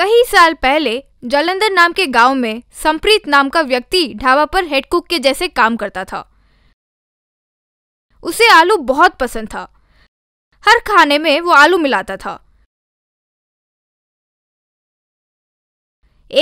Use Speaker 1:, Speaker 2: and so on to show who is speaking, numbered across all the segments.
Speaker 1: कई साल पहले जालंधर नाम के गांव में संप्रीत नाम का व्यक्ति ढाबा पर हेड कुक के जैसे काम करता था उसे आलू बहुत पसंद था हर खाने में वो आलू मिलाता था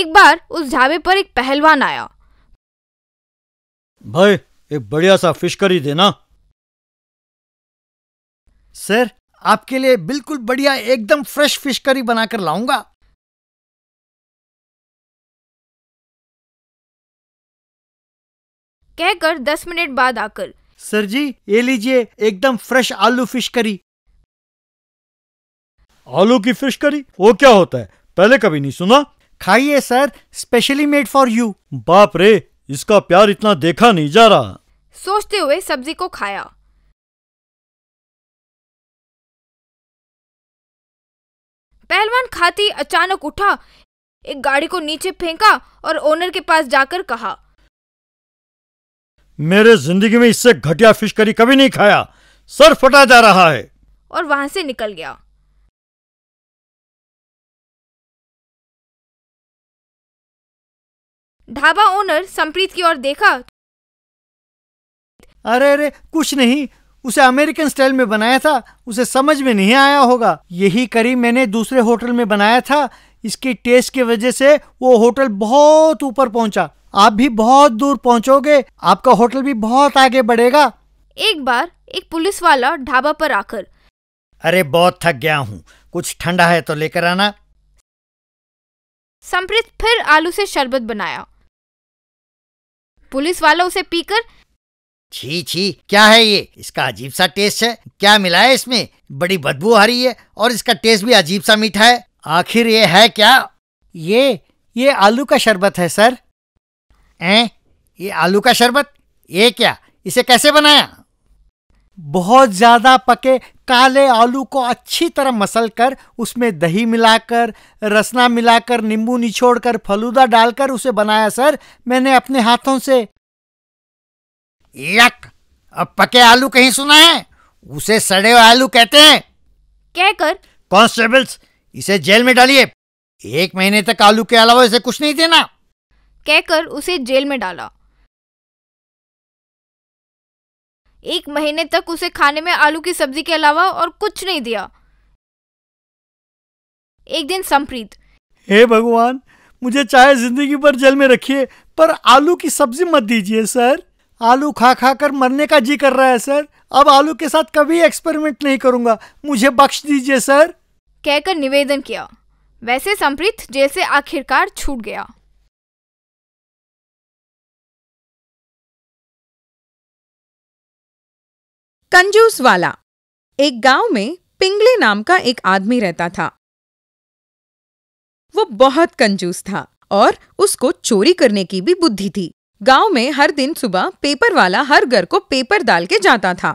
Speaker 2: एक बार उस ढाबे पर एक पहलवान आया भाई एक बढ़िया सा फिश करी देना सर आपके लिए बिल्कुल बढ़िया एकदम फ्रेश फिश करी बनाकर लाऊंगा
Speaker 1: कहकर दस मिनट बाद आकर
Speaker 2: सर जी ये लीजिए एकदम फ्रेश
Speaker 3: आलू फिश करी आलू की फिश करी वो क्या होता है पहले कभी नहीं सुना खाइए sir specially made for you बाप रे इसका
Speaker 2: प्यार इतना देखा नहीं जा रहा
Speaker 1: सोचते हुए सब्जी को खाया पहलवान खाती अचानक उठा एक गाड़ी को नीचे फेंका और ओनर के पास जाकर कहा
Speaker 2: मेरे जिंदगी में इससे घटिया फिश करी कभी नहीं खाया सर फटा जा रहा है
Speaker 1: और वहां से निकल गया
Speaker 2: ढाबा ओनर संप्रीत की ओर देखा अरे अरे कुछ नहीं उसे अमेरिकन स्टाइल
Speaker 3: में बनाया था उसे समझ में नहीं आया होगा यही करी मैंने दूसरे होटल में बनाया था इसकी टेस्ट की वजह से वो होटल बहुत ऊपर पहुंचा आप भी बहुत दूर पहुंचोगे आपका होटल भी बहुत आगे बढ़ेगा
Speaker 1: एक बार एक पुलिस वाला ढाबा पर आकर
Speaker 3: अरे बहुत थक गया हूँ कुछ ठंडा है तो लेकर आना
Speaker 1: संप्रित फिर आलू से शरबत बनाया पुलिस वाला उसे पीकर
Speaker 3: छी छी क्या है ये इसका अजीब सा टेस्ट है क्या मिला है इसमें बड़ी बदबू आ रही है और इसका टेस्ट भी अजीब सा मीठा है आखिर ये है क्या ये ये आलू का शरबत है सर ऐ ये आलू का शरबत ये क्या इसे कैसे बनाया बहुत ज़्यादा पके काले आलू को अच्छी तरह मसल कर उसमें दही मिलाकर रसना मिलाकर नींबू निचोड़ कर फलूदा डालकर उसे बनाया सर मैंने अपने हाथों से यक अब पके आलू कहीं सुना है उसे सड़े हुए आलू कहते हैं कहकर कॉन्स्टेबल्स इसे जेल में डालिए एक महीने तक आलू के अलावा इसे कुछ नहीं देना
Speaker 1: कहकर उसे जेल में डाला एक महीने तक उसे खाने में आलू की सब्जी के अलावा और कुछ नहीं दिया एक दिन संप्रीत
Speaker 3: हे भगवान मुझे चाहे जिंदगी भर जेल में रखिए पर आलू की सब्जी मत दीजिए सर आलू खा खा कर मरने का जी कर रहा है सर अब आलू के साथ कभी एक्सपेरिमेंट नहीं करूंगा मुझे बख्श दीजिए सर
Speaker 1: कहकर निवेदन किया वैसे संप्रीत जेल से आखिरकार छूट गया
Speaker 2: कंजूस वाला
Speaker 4: एक गांव में पिंगले नाम का एक आदमी रहता था वो बहुत कंजूस था और उसको चोरी करने की भी बुद्धि थी गांव में हर दिन सुबह पेपर वाला हर घर को पेपर डाल के जाता था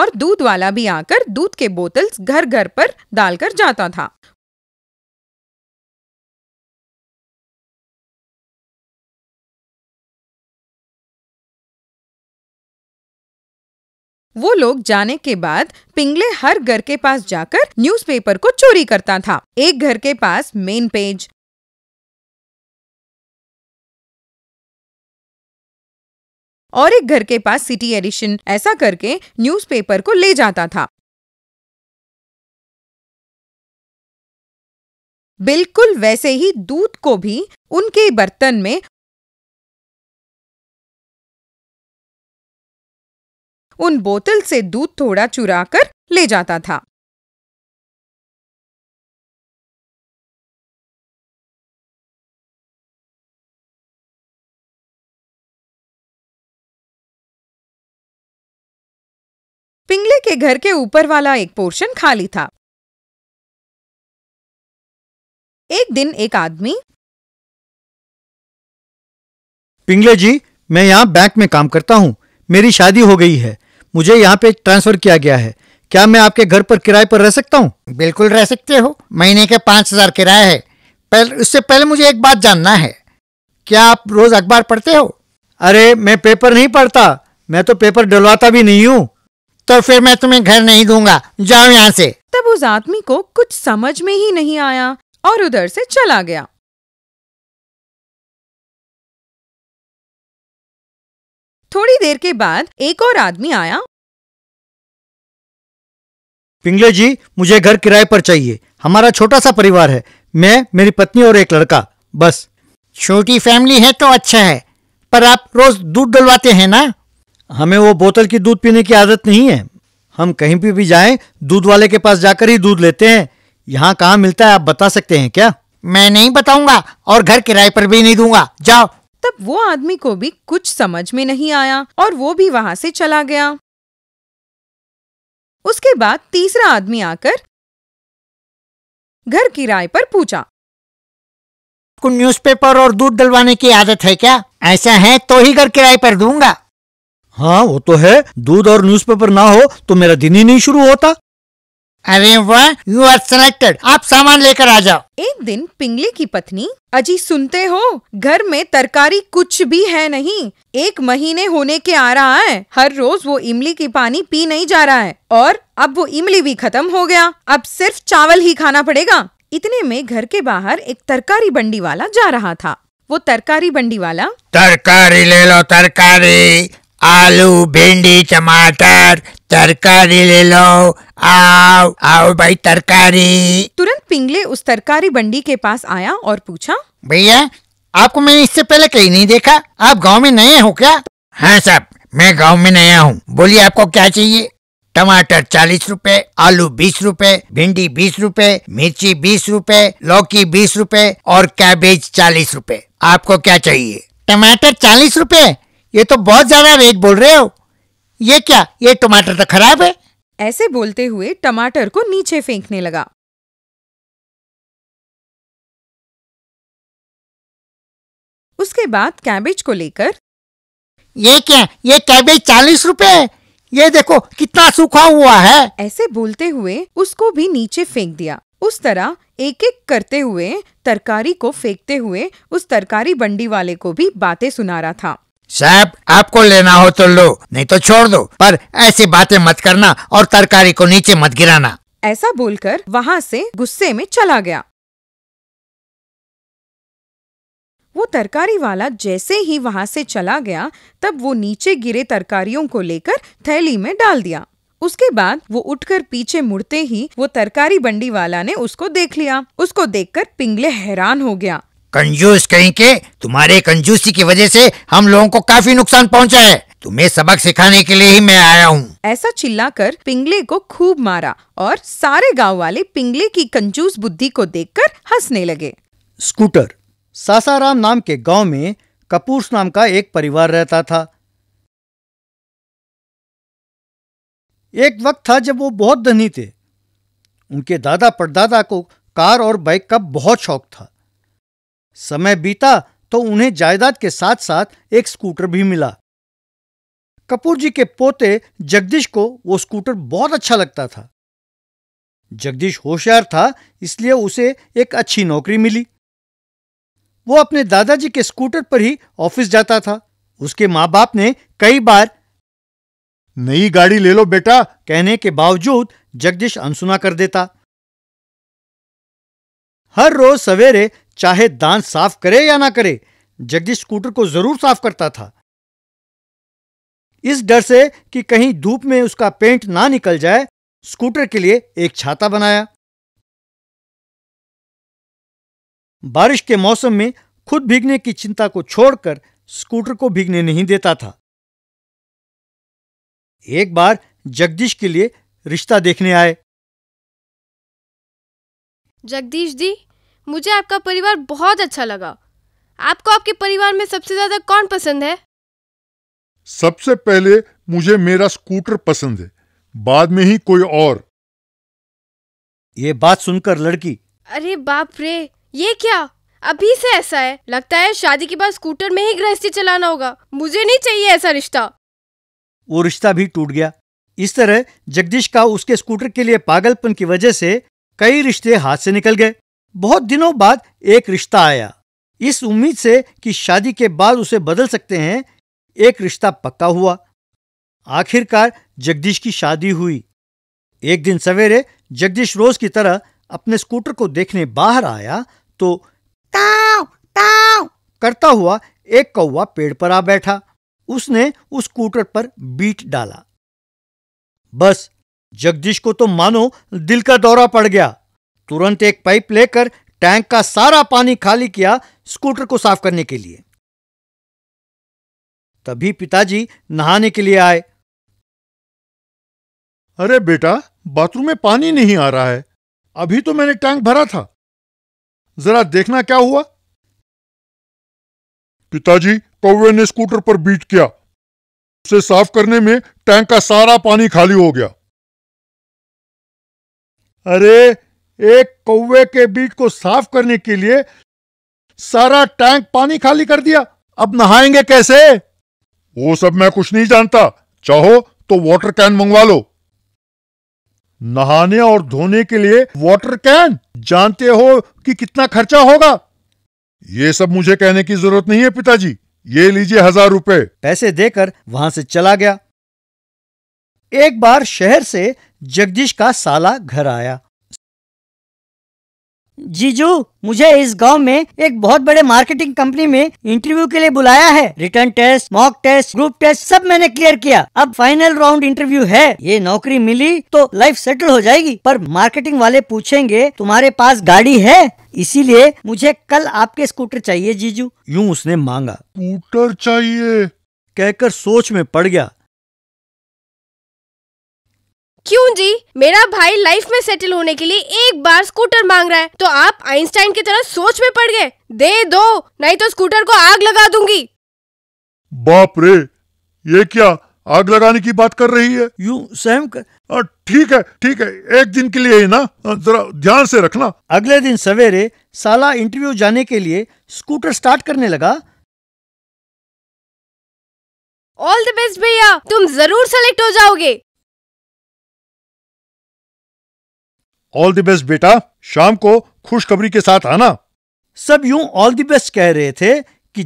Speaker 2: और दूध वाला भी आकर दूध के बोतल्स घर घर पर डालकर जाता था
Speaker 4: वो लोग जाने के बाद पिंगले हर घर के पास जाकर न्यूज़पेपर को चोरी करता था एक घर के पास मेन पेज
Speaker 2: और एक घर के पास सिटी एडिशन ऐसा करके न्यूज़पेपर को ले जाता था बिल्कुल वैसे ही दूध को भी उनके बर्तन में उन बोतल से दूध थोड़ा चुरा कर ले जाता था पिंगले के घर के ऊपर वाला एक पोर्शन खाली था एक दिन एक आदमी पिंगले जी मैं यहाँ बैंक में काम करता हूँ मेरी शादी हो गई है
Speaker 3: मुझे यहाँ पे ट्रांसफर किया गया है क्या मैं आपके घर पर किराए पर रह सकता हूँ बिल्कुल रह सकते हो महीने के पाँच हजार किराया है पहले उससे पहले मुझे एक बात जानना है क्या आप रोज अखबार पढ़ते हो अरे मैं पेपर नहीं पढ़ता मैं तो पेपर डलवाता भी नहीं हूँ तो फिर मैं तुम्हें घर नहीं दूंगा जाओ यहाँ से
Speaker 4: तब उस आदमी को कुछ समझ में ही नहीं आया और उधर से चला गया
Speaker 2: थोड़ी देर के बाद एक और आदमी आया पिंगले जी मुझे घर किराए पर चाहिए
Speaker 3: हमारा छोटा सा परिवार है मैं मेरी पत्नी और एक लड़का बस छोटी फैमिली है तो अच्छा है पर आप रोज दूध डलवाते हैं ना हमें वो बोतल की दूध पीने की आदत नहीं है हम कहीं भी भी जाएं दूध वाले के पास जाकर ही दूध लेते हैं यहाँ कहाँ मिलता है आप बता सकते हैं क्या मैं नहीं बताऊंगा और घर किराए पर भी नहीं दूंगा जाओ
Speaker 4: तब वो आदमी को भी कुछ समझ में नहीं आया और वो भी वहां से चला गया उसके बाद तीसरा आदमी आकर घर किराए पर पूछा आपको
Speaker 2: न्यूज़पेपर और दूध डलवाने की
Speaker 3: आदत है क्या ऐसा है तो ही घर किराए पर दूंगा हाँ वो तो है दूध और न्यूज़पेपर ना हो तो मेरा दिन ही नहीं शुरू होता अरे वाह यू आर सिलेक्टेड आप
Speaker 4: सामान लेकर आ जाओ एक दिन पिंगले की पत्नी अजी सुनते हो घर में तरकारी कुछ भी है नहीं एक महीने होने के आ रहा है हर रोज वो इमली की पानी पी नहीं जा रहा है और अब वो इमली भी खत्म हो गया अब सिर्फ चावल ही खाना पड़ेगा इतने में घर के बाहर एक तरकारी बंडी वाला जा रहा था वो तरकारी बंडी वाला
Speaker 3: तरकारी ले लो तरकारी आलू भिंडी टमाटर तरकारी ले लो आओ आओ भाई तरकारी
Speaker 4: तुरंत पिंगले उस तरकारी बंडी के पास आया और पूछा
Speaker 3: भैया आपको मैंने इससे पहले कहीं नहीं देखा आप गांव में नए हो क्या हाँ साहब मैं गांव में नया हूँ बोलिए आपको क्या चाहिए टमाटर चालीस रूपए आलू बीस रूपए भिंडी बीस रूपए मिर्ची बीस रूपए लौकी बीस रूपए और कैबेज चालीस रूपए आपको क्या चाहिए टमाटर चालीस रूपए ये तो बहुत ज्यादा रेट बोल रहे हो ये क्या ये
Speaker 2: टमाटर तो खराब है
Speaker 4: ऐसे बोलते हुए टमाटर को नीचे फेंकने लगा उसके बाद कैबेज को लेकर ये क्या ये कैबेज चालीस रुपए ये देखो कितना सूखा हुआ है ऐसे बोलते हुए उसको भी नीचे फेंक दिया उस तरह एक एक करते हुए तरकारी को फेंकते हुए उस तरकारी बंडी वाले को भी बातें सुना रहा था
Speaker 3: साहब आपको लेना हो तो लो नहीं तो छोड़ दो पर ऐसी बातें मत करना और तरकारी को नीचे मत गिराना
Speaker 4: ऐसा बोलकर वहाँ से गुस्से में चला गया वो तरकारी वाला जैसे ही वहाँ से चला गया तब वो नीचे गिरे तरकारियों को लेकर थैली में डाल दिया उसके बाद वो उठकर पीछे मुड़ते ही वो तरकारी बंडी वाला ने उसको देख लिया उसको देखकर पिंगले हैरान हो गया
Speaker 3: कंजूस कहीं के तुम्हारे कंजूसी की वजह से हम लोगों को काफी नुकसान पहुंचा है तुम्हें सबक सिखाने के लिए ही मैं आया हूँ
Speaker 4: ऐसा चिल्लाकर पिंगले को खूब मारा और सारे गांव वाले पिंगले की कंजूस बुद्धि को देखकर हंसने लगे स्कूटर
Speaker 3: सासाराम नाम के गांव में कपूर्स नाम का एक परिवार रहता था एक वक्त था जब वो बहुत धनी थे उनके दादा परदादा को कार और बाइक का बहुत शौक था समय बीता तो उन्हें जायदाद के साथ साथ एक स्कूटर भी मिला कपूर जी के पोते जगदीश को वो स्कूटर बहुत अच्छा लगता था जगदीश होशियार था इसलिए उसे एक अच्छी नौकरी मिली वो अपने दादाजी के स्कूटर पर ही ऑफिस जाता था उसके माँ बाप ने कई बार नई गाड़ी ले लो बेटा कहने के बावजूद जगदीश अनसुना कर देता हर रोज सवेरे चाहे दान साफ करे या ना करे जगदीश स्कूटर को जरूर साफ करता था इस डर से कि कहीं धूप में उसका पेंट ना निकल जाए स्कूटर के लिए एक छाता बनाया बारिश के मौसम में खुद भीगने की चिंता को छोड़कर
Speaker 2: स्कूटर को भीगने नहीं देता था एक बार जगदीश के लिए रिश्ता देखने आए
Speaker 1: जगदीश जी मुझे आपका परिवार बहुत अच्छा लगा आपको आपके परिवार में सबसे ज्यादा कौन पसंद है
Speaker 5: सबसे पहले मुझे मेरा स्कूटर पसंद है बाद में ही कोई और ये बात सुनकर लड़की
Speaker 1: अरे बाप रे ये क्या अभी से ऐसा है लगता है शादी के बाद स्कूटर में ही गृहस्थी चलाना होगा मुझे नहीं चाहिए ऐसा रिश्ता
Speaker 3: वो रिश्ता भी टूट गया इस तरह जगदीश का उसके स्कूटर के लिए पागलपन की वजह से कई रिश्ते हाथ से निकल गए बहुत दिनों बाद एक रिश्ता आया इस उम्मीद से कि शादी के बाद उसे बदल सकते हैं एक रिश्ता पक्का हुआ आखिरकार जगदीश की शादी हुई एक दिन सवेरे जगदीश रोज की तरह अपने स्कूटर को देखने बाहर आया तो ताव ताव करता हुआ एक कौवा पेड़ पर आ बैठा उसने उस स्कूटर पर बीट डाला बस जगदीश को तो मानो दिल का दौरा पड़ गया तुरंत एक पाइप लेकर टैंक का सारा पानी खाली किया स्कूटर को साफ करने के लिए
Speaker 5: तभी पिताजी नहाने के लिए आए अरे बेटा बाथरूम में पानी नहीं आ रहा है अभी तो मैंने टैंक भरा था जरा देखना क्या हुआ पिताजी कौवे ने स्कूटर पर बीट किया उसे साफ करने में टैंक का सारा पानी खाली हो गया अरे एक कौवे के बीज को साफ करने के लिए सारा टैंक पानी खाली कर दिया अब नहाएंगे कैसे वो सब मैं कुछ नहीं जानता चाहो तो वाटर कैन मंगवा लो नहाने और धोने के लिए वाटर कैन जानते हो कि कितना खर्चा होगा ये सब मुझे कहने की जरूरत नहीं है पिताजी ये लीजिए हजार रुपए पैसे देकर वहां से चला गया
Speaker 3: एक बार शहर से जगदीश का साला घर आया जीजू मुझे इस गांव में एक बहुत बड़े मार्केटिंग कंपनी में इंटरव्यू के लिए बुलाया है return test mock test group test सब मैंने क्लियर किया अब फाइनल राउंड इंटरव्यू है ये नौकरी मिली तो लाइफ सेटल हो जाएगी पर मार्केटिंग वाले पूछेंगे तुम्हारे पास गाड़ी है इसीलिए मुझे कल आपके स्कूटर चाहिए जीजू यूँ उसने मांगा
Speaker 5: स्कूटर चाहिए कहकर सोच में पड़ गया
Speaker 1: क्यों जी मेरा भाई लाइफ में सेटल होने के लिए एक बार स्कूटर मांग रहा है तो आप आइंस्टाइन की तरह सोच में पड़ गए दे दो नहीं तो स्कूटर को आग लगा दूंगी
Speaker 5: बाप रे ये क्या आग लगाने की बात कर रही है यू सहम कर ठीक है ठीक है एक दिन के लिए ही ना जरा ध्यान से रखना
Speaker 3: अगले दिन सवेरे साला इंटरव्यू जाने के लिए स्कूटर स्टार्ट करने लगा
Speaker 1: ऑल द बेस्ट भैया तुम जरूर सेलेक्ट हो जाओगे
Speaker 5: ऑल द बेस्ट बेटा शाम को खुशखबरी के साथ आना सब यूं ऑल द बेस्ट कह रहे थे कि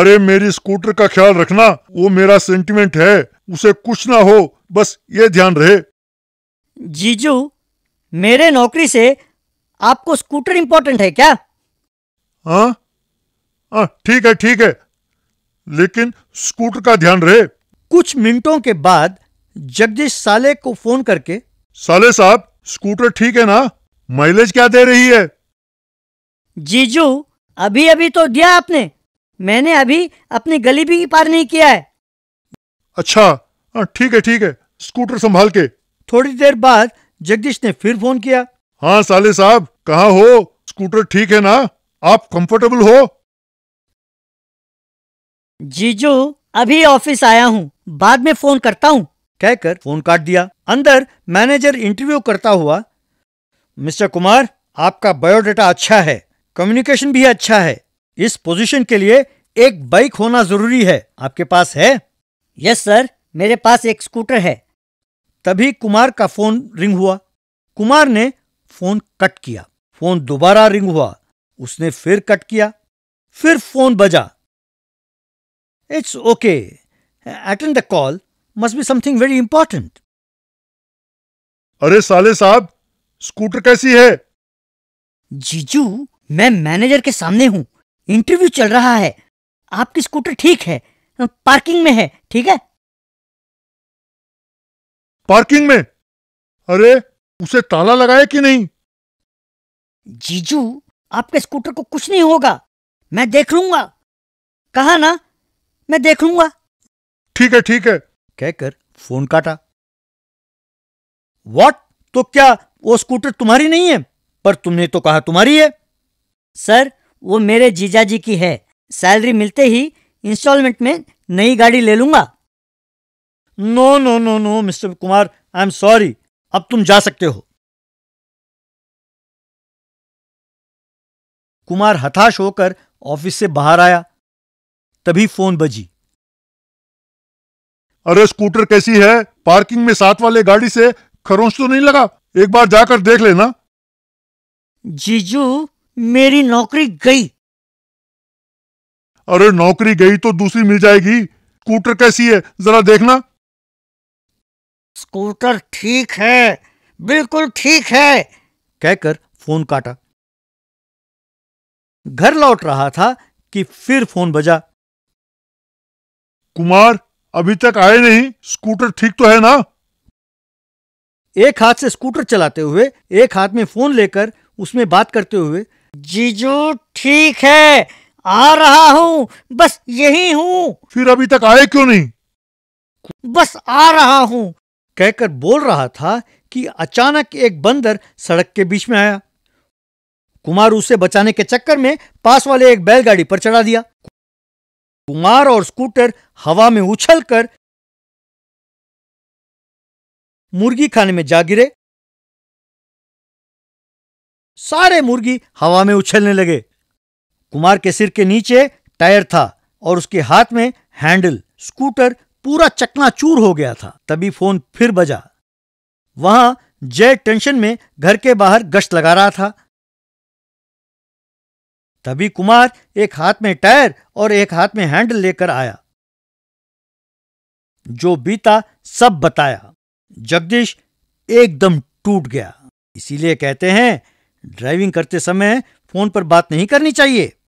Speaker 5: अरे मेरी स्कूटर का ख्याल रखना वो मेरा सेंटिमेंट है उसे कुछ ना हो बस ये ध्यान रहे जीजू मेरे नौकरी से आपको स्कूटर इम्पोर्टेंट है क्या हाँ हाँ ठीक है ठीक है लेकिन स्कूटर का ध्यान रहे कुछ मिनटों के बाद जगदीश साले को फोन करके साले साहब स्कूटर ठीक है ना माइलेज क्या दे रही है जीजू अभी अभी तो दिया आपने मैंने अभी अपनी गली भी पार नहीं किया है अच्छा हाँ, ठीक है ठीक है स्कूटर संभाल के थोड़ी देर बाद जगदीश ने फिर फोन किया हाँ साले साहब कहाँ हो स्कूटर ठीक है ना आप कंफर्टेबल हो जीजू अभी ऑफिस आया हूँ बाद में फोन करता हूँ
Speaker 3: कहकर फोन काट दिया अंदर मैनेजर इंटरव्यू करता हुआ मिस्टर कुमार आपका बायोडाटा अच्छा है कम्युनिकेशन भी अच्छा है इस पोजीशन के लिए एक बाइक होना जरूरी है आपके पास है यस सर मेरे पास एक स्कूटर है तभी कुमार का फोन रिंग हुआ कुमार ने फोन कट किया फोन दोबारा रिंग हुआ उसने फिर कट किया फिर फोन
Speaker 5: बजा it's okay attend the call must be something very important अरे साले साहब स्कूटर कैसी है जीजू मैं मैनेजर के सामने हूँ इंटरव्यू चल रहा है
Speaker 2: आपकी स्कूटर ठीक है पार्किंग में है ठीक है पार्किंग में अरे उसे ताला लगाया कि नहीं जीजू आपके स्कूटर को कुछ नहीं होगा मैं देख लूंगा कहा ना मैं देख लूंगा ठीक है ठीक है
Speaker 3: कहकर फोन काटा वॉट तो क्या वो स्कूटर तुम्हारी नहीं है पर तुमने तो कहा तुम्हारी है सर वो मेरे जीजा जी की है सैलरी मिलते ही इंस्टॉलमेंट में नई गाड़ी ले लूंगा no no no no mister Kumar I am sorry अब तुम जा सकते हो
Speaker 2: कुमार हताश होकर ऑफिस से बाहर आया
Speaker 5: तभी फोन बजी अरे स्कूटर कैसी है पार्किंग में साथ वाले गाड़ी से खरोंच तो नहीं लगा एक बार जाकर देख लेना जीजू मेरी नौकरी गई अरे नौकरी गई तो दूसरी मिल जाएगी स्कूटर कैसी है जरा देखना स्कूटर ठीक है बिल्कुल ठीक है कहकर
Speaker 3: फोन काटा घर लौट रहा था कि फिर फोन बजा कुमार अभी तक आए नहीं स्कूटर ठीक तो है ना एक हाथ से स्कूटर चलाते हुए एक हाथ में फोन लेकर उसमें बात करते हुए जीजू ठीक है आ रहा हूँ बस यही हूँ फिर अभी तक आए क्यों नहीं बस आ रहा हूँ कहकर बोल रहा था कि अचानक एक बंदर सड़क के बीच में आया कुमार उसे बचाने के चक्कर में पास वाले एक बैलगाड़ी पर चढ़ा दिया
Speaker 2: कुमार और स्कूटर हवा में उछलकर मुर्गी खाने में जा गिरे सारे मुर्गी हवा में उछलने लगे कुमार के सिर के नीचे
Speaker 3: टायर था और उसके हाथ में हैंडल स्कूटर पूरा चकनाचूर हो गया था तभी फोन फिर बजा वहां जय टेंशन में घर के बाहर गश्त लगा रहा था तभी कुमार एक हाथ में टायर और एक हाथ में हैंडल लेकर आया जो बीता सब बताया जगदीश एकदम टूट गया इसीलिए कहते हैं ड्राइविंग करते समय फोन पर बात नहीं करनी चाहिए